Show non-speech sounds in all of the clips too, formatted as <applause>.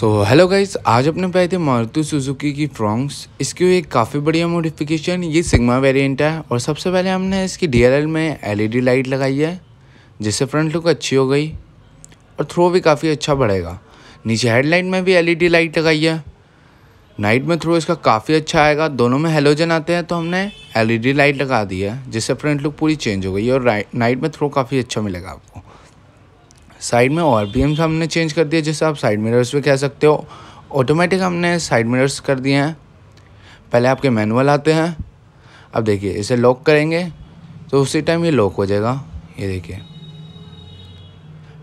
so hello guys आज अपने पाए थे मारुति सुजुकी की फ्रॉन्ग्स इसकी एक काफ़ी बढ़िया मॉडिफिकेशन ये सिग्मा वेरिएंट है और सबसे पहले हमने इसकी डीएलएल में एलईडी लाइट e लगाई है जिससे फ्रंट लुक अच्छी हो गई और थ्रो भी काफ़ी अच्छा बढ़ेगा नीचे हेडलाइट में भी एलईडी लाइट e लगाई है नाइट में थ्रो इसका काफ़ी अच्छा आएगा दोनों में हेलोजन आते हैं तो हमने एल लाइट e लगा दी है जिससे फ्रंट लुक पूरी चेंज हो गई और नाइट में थ्रो काफ़ी अच्छा मिलेगा आपको साइड में और भी हमने चेंज कर दिया जैसे आप साइड मिरर्स भी कह सकते हो ऑटोमेटिक हमने साइड मिरर्स कर दिए हैं पहले आपके मैनुअल आते हैं अब देखिए इसे लॉक करेंगे तो उसी टाइम ये लॉक हो जाएगा ये देखिए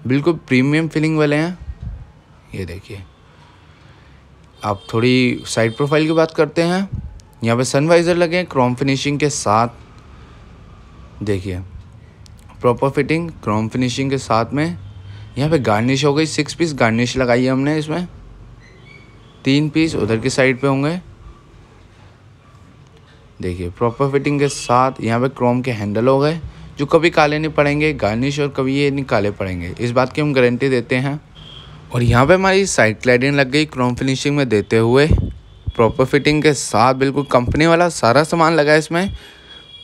बिल्कुल प्रीमियम फीलिंग वाले हैं ये देखिए आप थोड़ी साइड प्रोफाइल की बात करते हैं यहाँ पे सनवाइज़र लगे क्रोम फिनिशिंग के साथ देखिए प्रॉपर फिटिंग क्रोम फिनिशिंग के साथ में यहाँ पे गार्निश हो गई सिक्स पीस गार्निश लगाई है हमने इसमें तीन पीस उधर की साइड पे होंगे देखिए प्रॉपर फिटिंग के साथ यहाँ पे क्रोम के हैंडल हो गए जो कभी काले नहीं पड़ेंगे गार्निश और कभी ये नहीं काले पड़ेंगे इस बात की हम गारंटी देते हैं और यहाँ पे हमारी साइड क्लाइडिंग लग गई क्रोम फिनिशिंग में देते हुए प्रॉपर फिटिंग के साथ बिल्कुल कंपनी वाला सारा सामान लगा है इसमें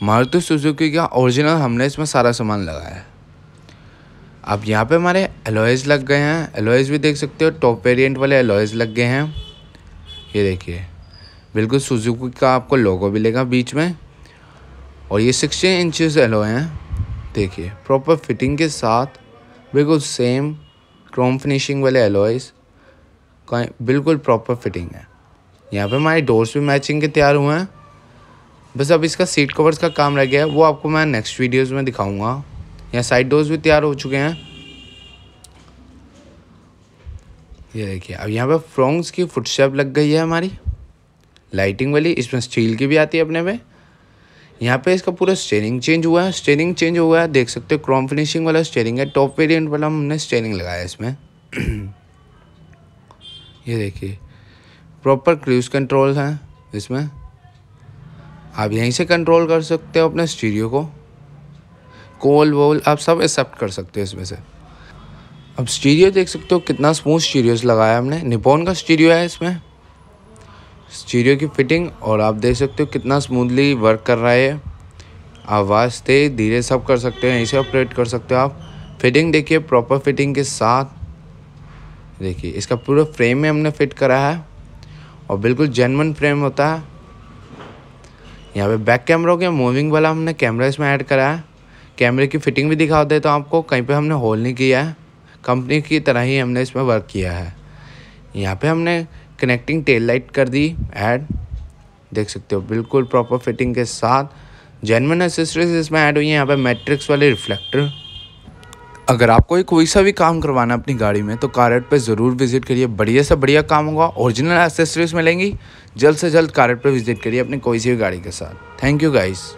मारुति सुजुकी का ओरिजिनल हमने इसमें सारा सामान लगाया है अब यहाँ पे हमारे एलोइज लग गए हैं एलोइज भी देख सकते हो टॉप वेरिएंट वाले एलोइज लग गए हैं ये देखिए बिल्कुल सुजुकी का आपको लोगो मिलेगा बीच में और ये सिक्सटीन इंचज़ एलोए हैं देखिए प्रॉपर फिटिंग के साथ बिल्कुल सेम क्रोम फिनिशिंग वाले एलोइज़ का बिल्कुल प्रॉपर फिटिंग है यहाँ पे हमारे डोर्स भी मैचिंग के तैयार हुए हैं बस अब इसका सीट कवर्स का काम रह गया है वो आपको मैं नेक्स्ट वीडियोस में दिखाऊंगा यहाँ साइड डोज भी तैयार हो चुके हैं ये देखिए अब यहाँ पे फ्रोंग्स की फुटशेप लग गई है हमारी लाइटिंग वाली इसमें स्टील की भी आती है अपने में यहाँ पे इसका पूरा स्टेरिंग चेंज हुआ है स्टेयरिंग चेंज हुआ है देख सकते हो क्रॉम फिनिशिंग वाला स्टेयरिंग है टॉप वेरिएंट वाला हमने स्टेरिंग लगाया इसमें <clears throat> ये देखिए प्रॉपर क्रूज कंट्रोल है इसमें आप यहीं से कंट्रोल कर सकते हो अपने स्टीरियो को कोल वोल आप सब एक्सेप्ट कर सकते हो इसमें से अब स्टीरियो देख सकते हो कितना स्मूथ स्टीरियोस लगाया हमने निपोन का स्टीरियो है इसमें स्टीरियो की फिटिंग और आप देख सकते हो कितना स्मूथली वर्क कर रहा है आवाज़ तेज धीरे सब कर सकते हो यहीं से ऑपरेट कर सकते हो आप फिटिंग देखिए प्रॉपर फिटिंग के साथ देखिए इसका पूरा फ्रेम में हमने फिट करा है और बिल्कुल जेनवन फ्रेम होता है यहाँ पे बैक कैमरा हो गया मूविंग वाला हमने कैमरा इसमें ऐड करा है कैमरे की फ़िटिंग भी दिखा देता तो हूँ आपको कहीं पे हमने होल नहीं किया है कंपनी की तरह ही हमने इसमें वर्क किया है यहाँ पे हमने कनेक्टिंग टेल लाइट कर दी ऐड देख सकते हो बिल्कुल प्रॉपर फिटिंग के साथ जेनवन एसेसरीज इसमें ऐड हुई है यहाँ पे मैट्रिक्स वाले रिफ्लेक्टर अगर आपको कोई सा भी काम करवाना अपनी गाड़ी में तो कारट पे ज़रूर विजिट करिए बढ़िया से बढ़िया काम होगा ओरिजिनल एसेसरीज मिलेंगी जल्द से जल्द कारट पे विजिट करिए अपनी कोई सी भी गाड़ी के साथ थैंक यू गाइस